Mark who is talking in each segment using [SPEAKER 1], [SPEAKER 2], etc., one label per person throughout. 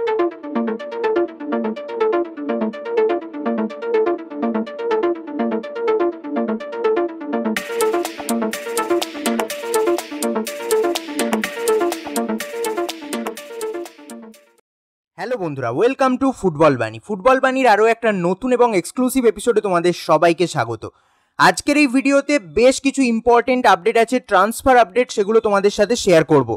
[SPEAKER 1] hello বন্ধুরা welcome to football Bani football বাণীর আরও একটা নতুন এবং এক্সক্লুসিভ এপিসোডে তোমাদের সবাইকে স্বাগত আজকের এই ভিডিওতে বেশ কিছু ইম্পর্টেন্ট আপডেট আছে ট্রান্সফার আপডেট সেগুলো তোমাদের সাথে শেয়ার করবো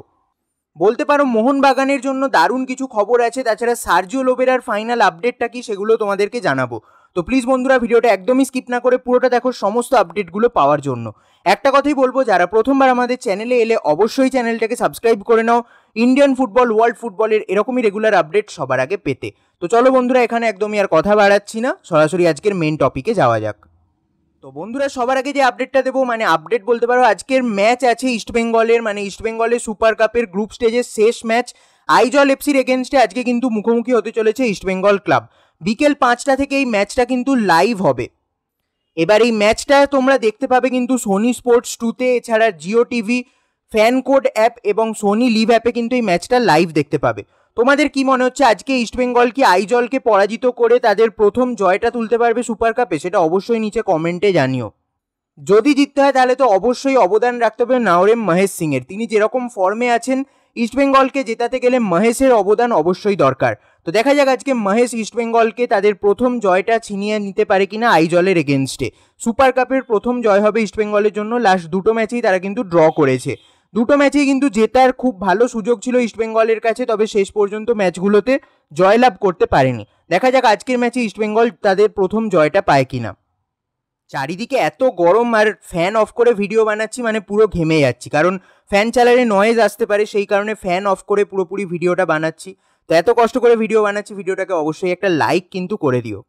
[SPEAKER 1] বলতে পারো মোহনবাগানের জন্য দারুণ কিছু খবর আছে তাছাড়া সার্জিও লোবেরার ফাইনাল আপডেটটা কি সেগুলো তোমাদেরকে জানাবো তো প্লিজ বন্ধুরা ভিডিওটা একদমই স্কিপ না করে পুরোটা দেখো সমস্ত আপডেটগুলো পাওয়ার জন্য একটা কথাই বলবো যারা প্রথমবার আমাদের চ্যানেলে এলে অবশ্যই চ্যানেলটাকে সাবস্ক্রাইব করে নাও ইন্ডিয়ান ফুটবল ওয়ার্ল্ড ফুটবলের এরকমই রেগুলার আপডেট সবার আগে পেতে তো চলো বন্ধুরা এখানে একদমই আর কথা বাড়াচ্ছি না সরাসরি আজকের মেন টপিকে যাওয়া যাক তো বন্ধুরা সবার আগে যে আপডেটটা দেবো মানে আপডেট বলতে পারো আজকের ম্যাচ আছে ইস্টবেঙ্গলের মানে ইস্টবেঙ্গলের সুপার কাপের গ্রুপ স্টেজের শেষ ম্যাচ আইজল এফসির এগেনস্টে আজকে কিন্তু মুখোমুখি হতে চলেছে ইস্টবেঙ্গল ক্লাব বিকেল পাঁচটা থেকে এই ম্যাচটা কিন্তু লাইভ হবে এবার এই ম্যাচটা তোমরা দেখতে পাবে কিন্তু সোনি স্পোর্টস টুতে এছাড়া Jio TV FanCode app এবং সোনি লিভ অ্যাপে কিন্তু এই ম্যাচটা লাইভ দেখতে পাবে তোমাদের কি মনে হচ্ছে আজকে ইস্টবেঙ্গল কি আইজলকে পরাজিত করে তাদের প্রথম জয়টা তুলতে পারবে সুপার কাপে সেটা অবশ্যই নিচে কমেন্টে জানিও যদি জিততে হয় তাহলে তো অবশ্যই অবদান রাখতে হবে নাওরেম মহেশ সিংয়ের তিনি যেরকম ফর্মে আছেন ইস্টবেঙ্গলকে জেতাতে গেলে মহেশের অবদান অবশ্যই দরকার তো দেখা যাক আজকে মহেশ ইস্টবেঙ্গলকে তাদের প্রথম জয়টা ছিনিয়ে নিতে পারে কিনা আইজলের এগেনস্টে সুপার কাপের প্রথম জয় হবে ইস্টবেঙ্গলের জন্য লাস্ট দুটো ম্যাচেই তারা কিন্তু ড্র করেছে দুটো ম্যাচেই কিন্তু জেতার খুব ভালো সুযোগ ছিল ইস্টবেঙ্গলের কাছে তবে শেষ পর্যন্ত ম্যাচগুলোতে জয়লাভ করতে পারেনি দেখা যাক আজকের ম্যাচে ইস্টবেঙ্গল তাদের প্রথম জয়টা পায় কিনা চারিদিকে এত গরম আর ফ্যান অফ করে ভিডিও বানাচ্ছি মানে পুরো ঘেমে যাচ্ছি কারণ ফ্যান চালালে নয়েজ আসতে পারে সেই কারণে ফ্যান অফ করে পুরোপুরি ভিডিওটা বানাচ্ছি তো এত কষ্ট করে ভিডিও বানাচ্ছি ভিডিওটাকে অবশ্যই একটা লাইক কিন্তু করে দিও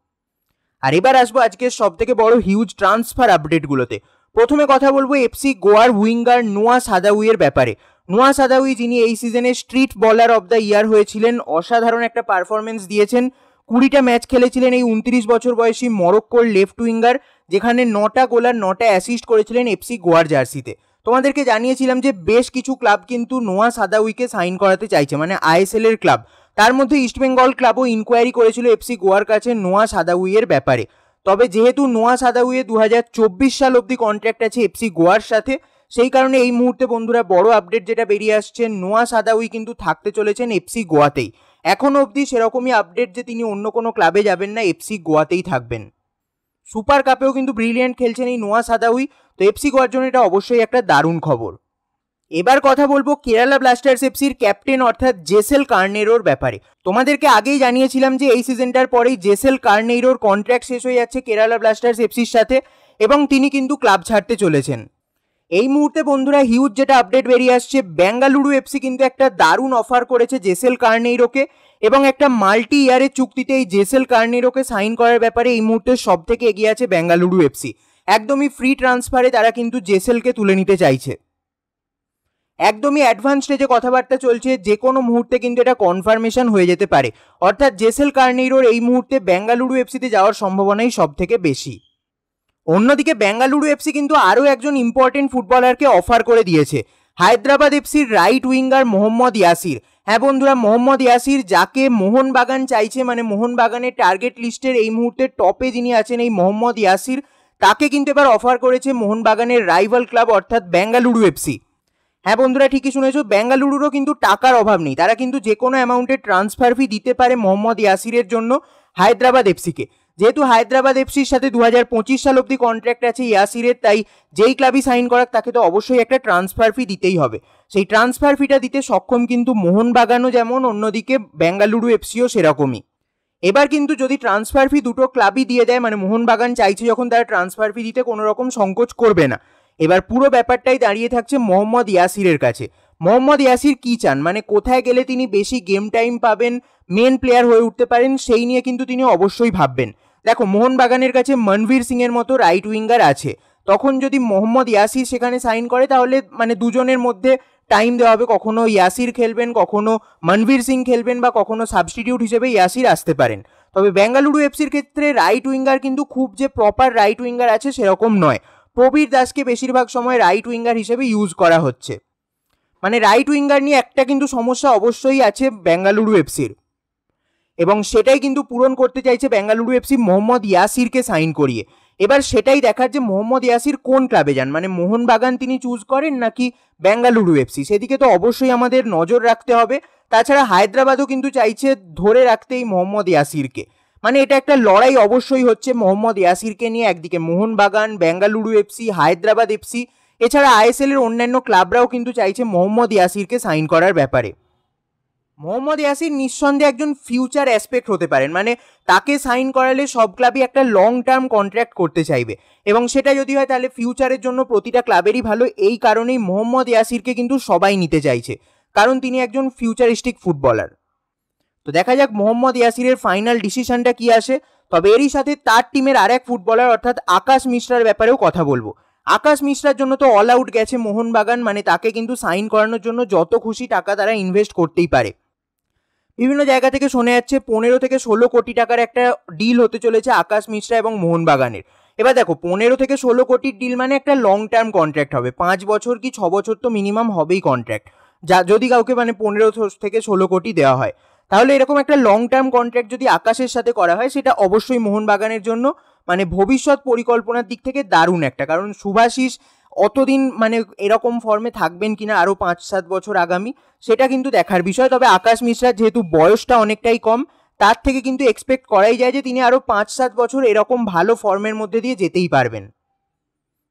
[SPEAKER 1] আর এবার আসবো আজকের সব থেকে বড় হিউজ ট্রান্সফার আপডেটগুলোতে প্রথমে কথা বলবো এফসি গোয়ার উইঙ্গার নোয়া সাদাউইয়ের ব্যাপারে নোয়া সাদাউই যিনি এই সিজনে স্ট্রিট বলার অব দ্য ইয়ার হয়েছিলেন অসাধারণ একটা পারফরমেন্স দিয়েছেন কুড়িটা ম্যাচ খেলেছিলেন এই উনত্রিশ বছর বয়সী মরক্কোর লেফট উইঙ্গার যেখানে নটা গোলার নটা অ্যাসিস্ট করেছিলেন এফসি গোয়ার জার্সিতে তোমাদেরকে জানিয়েছিলাম যে বেশ কিছু ক্লাব কিন্তু নোয়া সাদাউইকে সাইন করাতে চাইছে মানে আইএসএল এর ক্লাব তার মধ্যে ইস্টবেঙ্গল ক্লাবও ইনকোয়ারি করেছিল এফসি গোয়ার কাছে নোয়া সাদাউইয়ের ব্যাপারে তবে যেহেতু নোয়া সাদাউয়ে দু সাল অবধি কন্ট্রাক্ট আছে এফসি গোয়ার সাথে সেই কারণে এই মুহূর্তে বন্ধুরা বড় আপডেট যেটা বেরিয়ে আসছে নোয়া সাদাউই কিন্তু থাকতে চলেছেন এফসি গোয়াতেই এখনও অবধি সেরকমই আপডেট যে তিনি অন্য কোনো ক্লাবে যাবেন না এফসি গোয়াতেই থাকবেন সুপার কাপেও কিন্তু ব্রিলিয়েন্ট খেলছেন এই নোয়া সাদাউই তো এফসি গোয়ার জন্য এটা অবশ্যই একটা দারুণ খবর এবার কথা বলবো কেরালা ব্লাস্টার্স এফসির ক্যাপ্টেন অর্থাৎ জেসেল কার্নেরোর ব্যাপারে তোমাদেরকে আগেই জানিয়েছিলাম যে এই সিজনটার পরেই জেসেল কার্নেরোর কন্ট্রাক্ট শেষ হয়ে যাচ্ছে কেরালা ব্লাস্টার্স এফসির সাথে এবং তিনি কিন্তু ক্লাব ছাড়তে চলেছেন এই মুহূর্তে বন্ধুরা হিউজ যেটা আপডেট বেরিয়ে আসছে বেঙ্গালুরু এফসি কিন্তু একটা দারুণ অফার করেছে জেসেল কার্নেরোকে এবং একটা মাল্টি ইয়ারের চুক্তিতে এই জেসেল কার্নেরোকে সাইন করার ব্যাপারে এই মুহূর্তে সব থেকে এগিয়ে আছে বেঙ্গালুরু এফসি একদমই ফ্রি ট্রান্সফারে তারা কিন্তু জেসেলকে তুলে নিতে চাইছে একদমই অ্যাডভান্স স্টেজে কথাবার্তা চলছে যে কোনো মুহূর্তে কিন্তু এটা কনফার্মেশন হয়ে যেতে পারে অর্থাৎ জেসেল কার্নিরোর এই মুহূর্তে বেঙ্গালুরু এফসিতে যাওয়ার সম্ভাবনাই সব থেকে বেশি অন্যদিকে বেঙ্গালুরু এফসি কিন্তু আরও একজন ইম্পর্টেন্ট ফুটবলারকে অফার করে দিয়েছে হায়দ্রাবাদ এফসির রাইট উইঙ্গার মোহাম্মদ ইয়াসির হ্যাঁ বন্ধুরা মোহাম্মদ ইয়াসির যাকে মোহনবাগান চাইছে মানে মোহনবাগানের টার্গেট লিস্টের এই মুহূর্তে টপে যিনি আছেন এই মোহাম্মদ ইয়াসির তাকে কিন্তু এবার অফার করেছে মোহনবাগানের রাইভাল ক্লাব অর্থাৎ বেঙ্গালুরু এফসি হ্যাঁ বন্ধুরা ঠিকই শুনেছো বেঙ্গালুরুরও কিন্তু টাকার অভাব নেই তারা কিন্তু যে কোনো অ্যামাউন্টের ট্রান্সফার ফি দিতে পারে মোহাম্মদ ইয়াসিরের জন্য হায়দ্রাবাদ এফসিকে যেহেতু হায়দ্রাবাদ এফসির সাথে দু হাজার পঁচিশ সাল অব্দি কন্ট্রাক্ট আছে ইয়াসিরের তাই যেই ক্লাবই সাইন করাক তাকে তো অবশ্যই একটা ট্রান্সফার ফি দিতেই হবে সেই ট্রান্সফার ফিটা দিতে সক্ষম কিন্তু মোহনবাগানও যেমন অন্যদিকে বেঙ্গালুরু এফসিও সেরকমই এবার কিন্তু যদি ট্রান্সফার ফি দুটো ক্লাবই দিয়ে দেয় মানে মোহনবাগান চাইছে যখন তারা ট্রান্সফার ফি দিতে কোনো রকম সংকোচ করবে না এবার পুরো ব্যাপারটাই দাঁড়িয়ে থাকছে মোহাম্মদ ইয়াসিরের কাছে মোহাম্মদ ইয়াসির কি চান মানে কোথায় গেলে তিনি বেশি গেম টাইম পাবেন মেন প্লেয়ার হয়ে উঠতে পারেন সেই নিয়ে কিন্তু তিনি অবশ্যই ভাববেন দেখো মোহনবাগানের কাছে মনভীর সিংয়ের মতো রাইট উইঙ্গার আছে তখন যদি মোহাম্মদ ইয়াসির সেখানে সাইন করে তাহলে মানে দুজনের মধ্যে টাইম দেওয়া হবে কখনো ইয়াসির খেলবেন কখনো মনভীর সিং খেলবেন বা কখনো সাবস্টিটিউট হিসেবে ইয়াসির আসতে পারেন তবে বেঙ্গালুরু এফসির ক্ষেত্রে রাইট উইঙ্গার কিন্তু খুব যে প্রপার রাইট উইঙ্গার আছে সেরকম নয় প্রবীর দাসকে বেশিরভাগ সময় রাইট উইঙ্গার হিসেবে ইউজ করা হচ্ছে মানে রাইট উইঙ্গার নিয়ে একটা কিন্তু সমস্যা অবশ্যই আছে বেঙ্গালুরু এফসির এবং সেটাই কিন্তু পূরণ করতে চাইছে বেঙ্গালুরু এফসি মোহাম্মদ ইয়াসিরকে সাইন করিয়ে এবার সেটাই দেখার যে মোহাম্মদ ইয়াসির কোন ক্লাবে যান মানে মোহনবাগান তিনি চুজ করেন নাকি বেঙ্গালুরু এফসি সেদিকে তো অবশ্যই আমাদের নজর রাখতে হবে তাছাড়া হায়দ্রাবাদও কিন্তু চাইছে ধরে রাখতে এই মোহাম্মদ ইয়াসিরকে মানে এটা একটা লড়াই অবশ্যই হচ্ছে মোহাম্মদ ইয়াসিরকে নিয়ে একদিকে মোহনবাগান বেঙ্গালুরু এফসি হায়দ্রাবাদ এফসি এছাড়া আইএসএল এর অন্যান্য ক্লাবরাও কিন্তু চাইছে মোহাম্মদ ইয়াসিরকে সাইন করার ব্যাপারে মোহাম্মদ ইয়াসির নিঃসন্দেহে একজন ফিউচার অ্যাসপেক্ট হতে পারেন মানে তাকে সাইন করালে সব ক্লাবই একটা লং টার্ম কন্ট্রাক্ট করতে চাইবে এবং সেটা যদি হয় তাহলে ফিউচারের জন্য প্রতিটা ক্লাবেরই ভালো এই কারণেই মোহাম্মদ ইয়াসিরকে কিন্তু সবাই নিতে চাইছে কারণ তিনি একজন ফিউচারিস্টিক ফুটবলার তো দেখা যাক মোহাম্মদ ইয়াসিরের ফাইনাল ডিসিশনটা কি আসে তবে এরই সাথে তার টিমের আরেক ফুটবলার অর্থাৎ আকাশ মিশ্রার ব্যাপারেও কথা বলবো আকাশ মিশ্রার জন্য তো অল আউট গেছে মোহনবাগান মানে তাকে কিন্তু সাইন করানোর জন্য যত খুশি টাকা তারা ইনভেস্ট করতেই পারে বিভিন্ন জায়গা থেকে শোনা যাচ্ছে পনেরো থেকে ষোলো কোটি টাকার একটা ডিল হতে চলেছে আকাশ মিশ্রা এবং মোহনবাগানের এবার দেখো পনেরো থেকে ষোলো কোটির ডিল মানে একটা লং টার্ম কন্ট্রাক্ট হবে পাঁচ বছর কি ছ বছর তো মিনিমাম হবেই কন্ট্রাক্ট যা যদি কাউকে মানে পনেরো থেকে ষোলো কোটি দেওয়া হয় তাহলে এরকম একটা লং টার্ম কন্ট্রাক্ট যদি আকাশের সাথে করা হয় সেটা অবশ্যই মোহনবাগানের জন্য মানে ভবিষ্যৎ পরিকল্পনার দিক থেকে দারুণ একটা কারণ সুভাষিস অতদিন মানে এরকম ফর্মে থাকবেন কিনা আরও পাঁচ সাত বছর আগামী সেটা কিন্তু দেখার বিষয় তবে আকাশ মিশ্রার যেহেতু বয়সটা অনেকটাই কম তার থেকে কিন্তু এক্সপেক্ট করাই যায় যে তিনি আরও পাঁচ সাত বছর এরকম ভালো ফর্মের মধ্যে দিয়ে যেতেই পারবেন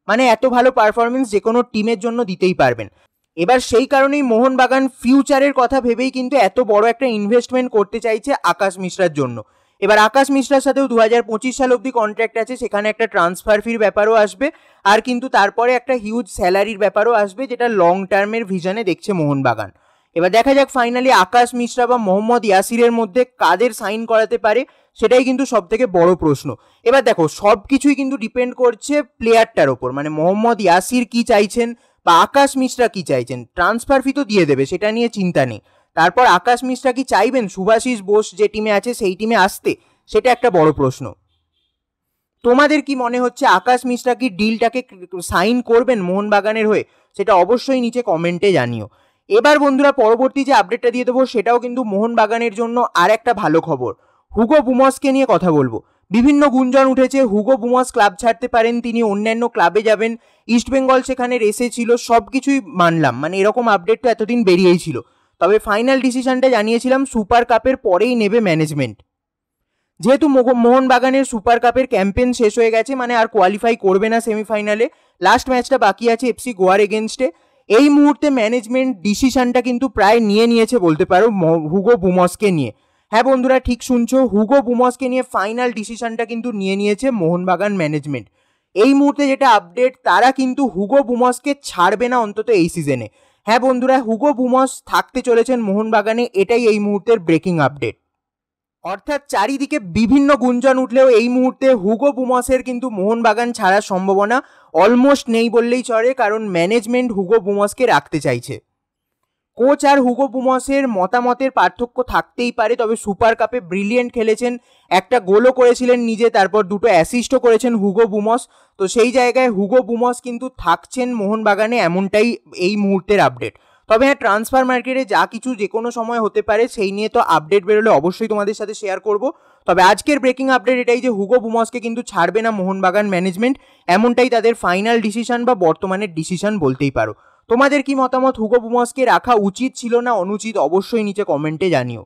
[SPEAKER 1] মানে এত ভালো পারফরমেন্স যে কোনো টিমের জন্য দিতেই পারবেন এবার সেই কারণেই মোহনবাগান ফিউচারের কথা ভেবেই কিন্তু এত বড় একটা ইনভেস্টমেন্ট করতে চাইছে আকাশ মিশ্রার জন্য এবার আকাশ মিশ্রার সাথেও দু হাজার পঁচিশ সাল অবধি কন্ট্রাক্ট আছে সেখানে একটা ট্রান্সফার ফির ব্যাপারও আসবে আর কিন্তু তারপরে একটা হিউজ স্যালারির ব্যাপারও আসবে যেটা লং টার্মের ভিজনে দেখছে মোহনবাগান এবার দেখা যাক ফাইনালি আকাশ মিশ্রা বা মোহাম্মদ ইয়াসিরের মধ্যে কাদের সাইন করাতে পারে সেটাই কিন্তু সব থেকে বড় প্রশ্ন এবার দেখো সব কিছুই কিন্তু ডিপেন্ড করছে প্লেয়ারটার ওপর মানে মোহাম্মদ ইয়াসির কি চাইছেন বা আকাশ মিশ্রা কি চাইছেন ট্রান্সফার ফি তো দিয়ে দেবে সেটা নিয়ে চিন্তা নেই তারপর আকাশ মিশ্রা কি চাইবেন সুভাষিস বোস যে টিমে আছে সেই টিমে আসতে সেটা একটা বড় প্রশ্ন তোমাদের কি মনে হচ্ছে আকাশ মিশ্রা কি ডিলটাকে সাইন করবেন মোহনবাগানের হয়ে সেটা অবশ্যই নিচে কমেন্টে জানিও এবার বন্ধুরা পরবর্তী যে আপডেটটা দিয়ে দেবো সেটাও কিন্তু মোহনবাগানের জন্য আর একটা ভালো খবর হুগো বুমসকে নিয়ে কথা বলবো বিভিন্ন গুঞ্জন উঠেছে হুগো বুমাস ক্লাব ছাড়তে পারেন তিনি অন্যান্য ক্লাবে যাবেন ইস্টবেঙ্গল সেখানে রেসে ছিল সব কিছুই মানলাম মানে এরকম আপডেট তো এতদিন বেরিয়েই ছিল তবে ফাইনাল ডিসিশনটা জানিয়েছিলাম সুপার কাপের পরেই নেবে ম্যানেজমেন্ট যেহেতু মোহনবাগানের সুপার কাপের ক্যাম্পেন শেষ হয়ে গেছে মানে আর কোয়ালিফাই করবে না সেমিফাইনালে লাস্ট ম্যাচটা বাকি আছে এফসি গোয়ার এগেনস্টে এই মুহূর্তে ম্যানেজমেন্ট ডিসিশনটা কিন্তু প্রায় নিয়ে নিয়েছে বলতে পারো হুগো বুমসকে নিয়ে হ্যাঁ বন্ধুরা ঠিক শুনছো হুগো বুমসকে নিয়ে ফাইনাল ডিসিশনটা কিন্তু নিয়ে নিয়েছে মোহনবাগান ম্যানেজমেন্ট এই মুহূর্তে যেটা আপডেট তারা কিন্তু হুগো বুমসকে ছাড়বে না অন্তত এই সিজনে হ্যাঁ বন্ধুরা হুগো বুমস থাকতে চলেছেন মোহনবাগানে এটাই এই মুহূর্তের ব্রেকিং আপডেট অর্থাৎ চারিদিকে বিভিন্ন গুঞ্জন উঠলেও এই মুহূর্তে হুগো বুমসের কিন্তু মোহনবাগান ছাড়ার সম্ভাবনা অলমোস্ট নেই বললেই চলে কারণ ম্যানেজমেন্ট হুগো বুমসকে রাখতে চাইছে কোচ আর হুগো বুমসের মতামতের পার্থক্য থাকতেই পারে তবে সুপার কাপে ব্রিলিয়েন্ট খেলেছেন একটা গোলও করেছিলেন নিজে তারপর দুটো অ্যাসিস্টও করেছেন হুগো বুমস তো সেই জায়গায় হুগো বুমস কিন্তু থাকছেন মোহনবাগানে এমনটাই এই মুহূর্তের আপডেট তবে হ্যাঁ ট্রান্সফার মার্কেটে যা কিছু যে কোনো সময় হতে পারে সেই নিয়ে তো আপডেট বেরোলে অবশ্যই তোমাদের সাথে শেয়ার করব তবে আজকের ব্রেকিং আপডেট এটাই যে হুগো বুমসকে কিন্তু ছাড়বে না মোহনবাগান ম্যানেজমেন্ট এমনটাই তাদের ফাইনাল ডিসিশন বা বর্তমানের ডিসিশন বলতেই পারো তোমাদের কি মতামত হুগো বুমসকে রাখা উচিত ছিল না অনুচিত অবশ্যই নিচে কমেন্টে জানিও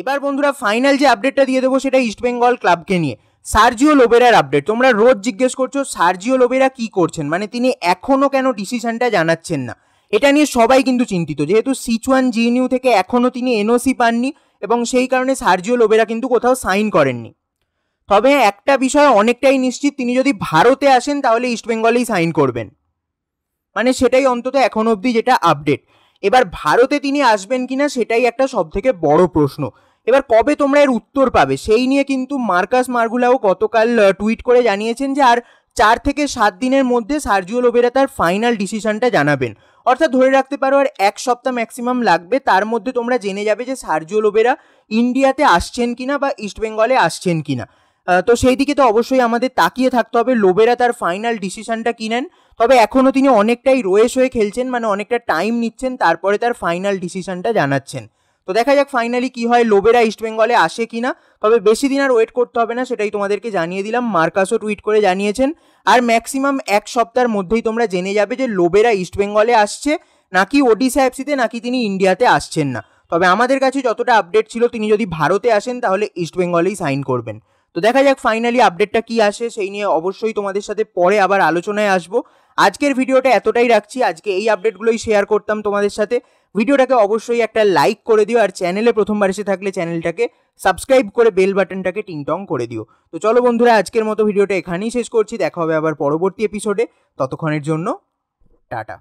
[SPEAKER 1] এবার বন্ধুরা ফাইনাল যে আপডেটটা দিয়ে দেবো সেটা ইস্টবেঙ্গল ক্লাবকে নিয়ে সার্জিও লোবেরার আপডেট তোমরা রোজ জিজ্ঞেস করছো সার্জিও লোবেরা কি করছেন মানে তিনি এখনও কেন ডিসিশনটা জানাচ্ছেন না এটা নিয়ে সবাই কিন্তু চিন্তিত যেহেতু সিচুয়ান জিএনইউ থেকে এখনও তিনি এনওসি পাননি এবং সেই কারণে সার্জিও লোবেরা কিন্তু কোথাও সাইন করেননি তবে একটা বিষয় অনেকটাই নিশ্চিত তিনি যদি ভারতে আসেন তাহলে ইস্টবেঙ্গলেই সাইন করবেন মানে সেটাই অন্তত এখন অবধি যেটা আপডেট এবার ভারতে তিনি আসবেন কিনা সেটাই একটা সবথেকে বড় প্রশ্ন এবার কবে তোমরা এর উত্তর পাবে সেই নিয়ে কিন্তু মার্কাস মার্গুলাও গতকাল টুইট করে জানিয়েছেন যে আর চার থেকে সাত দিনের মধ্যে সার্জিও লোবেরা তার ফাইনাল ডিসিশনটা জানাবেন অর্থাৎ ধরে রাখতে পারো আর এক সপ্তাহ ম্যাক্সিমাম লাগবে তার মধ্যে তোমরা জেনে যাবে যে সার্জিও লোবেরা ইন্ডিয়াতে আসছেন কিনা বা ইস্টবেঙ্গলে আসছেন কিনা তো সেই দিকে তো অবশ্যই আমাদের তাকিয়ে থাকতে হবে লোবেরা তার ফাইনাল ডিসিশনটা কিনেন তবে এখনও তিনি অনেকটাই রয়েস হয়ে খেলছেন মানে অনেকটা টাইম নিচ্ছেন তারপরে তার ফাইনাল ডিসিশনটা জানাচ্ছেন তো দেখা যাক ফাইনালি কি হয় লোবেরা ইস্টবেঙ্গলে আসে কি না তবে বেশি দিন আর ওয়েট করতে হবে না সেটাই তোমাদেরকে জানিয়ে দিলাম মার্কাসও টুইট করে জানিয়েছেন আর ম্যাক্সিমাম এক সপ্তাহের মধ্যেই তোমরা জেনে যাবে যে লোবেরা ইস্টবেঙ্গলে আসছে নাকি ওডিশা এফসিতে নাকি তিনি ইন্ডিয়াতে আসছেন না তবে আমাদের কাছে যতটা আপডেট ছিল তিনি যদি ভারতে আসেন তাহলে ইস্টবেঙ্গলেই সাইন করবেন তো দেখা যাক ফাইনালি আপডেটটা কি আসে সেই নিয়ে অবশ্যই তোমাদের সাথে পরে আবার আলোচনায় আসবো আজকের ভিডিওটা এতটাই রাখছি আজকে এই আপডেটগুলোই শেয়ার করতাম তোমাদের সাথে ভিডিওটাকে অবশ্যই একটা লাইক করে দিও আর চ্যানেলে প্রথমবার এসে থাকলে চ্যানেলটাকে সাবস্ক্রাইব করে বেল বাটনটাকে টিংটং করে দিও তো চলো বন্ধুরা আজকের মতো ভিডিওটা এখানেই শেষ করছি দেখা হবে আবার পরবর্তী এপিসোডে ততক্ষণের জন্য টাটা